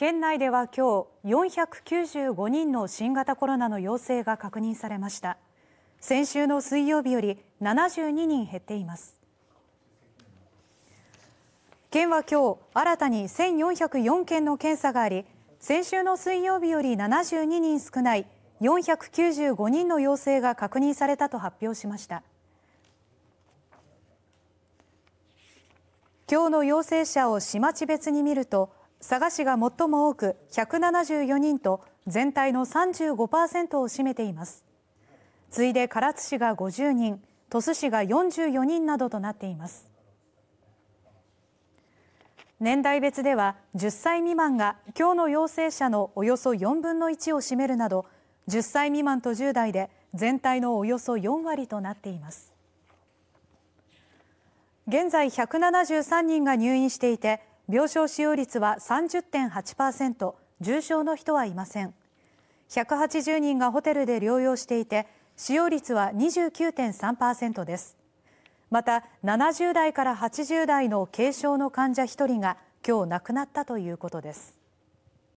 県内では今日495人の新型コロナの陽性が確認されました先週の水曜日より72人減っています県は今日新たに1404件の検査があり先週の水曜日より72人少ない495人の陽性が確認されたと発表しました今日の陽性者を市町別に見ると佐賀市が最も多く174人と全体の35%を占めています次いで唐津市が50人鳥栖市が44人などとなっています年代別では10歳未満が今日の陽性者のおよそ4分の1を占めるなど10歳未満と10代で全体のおよそ4割となっています現在173人が入院していて病床使用率は30.8%重症の人はいません180人がホテルで療養していて使用率は29.3%ですまた70代から80代の軽症の患者1人が今日亡くなったということです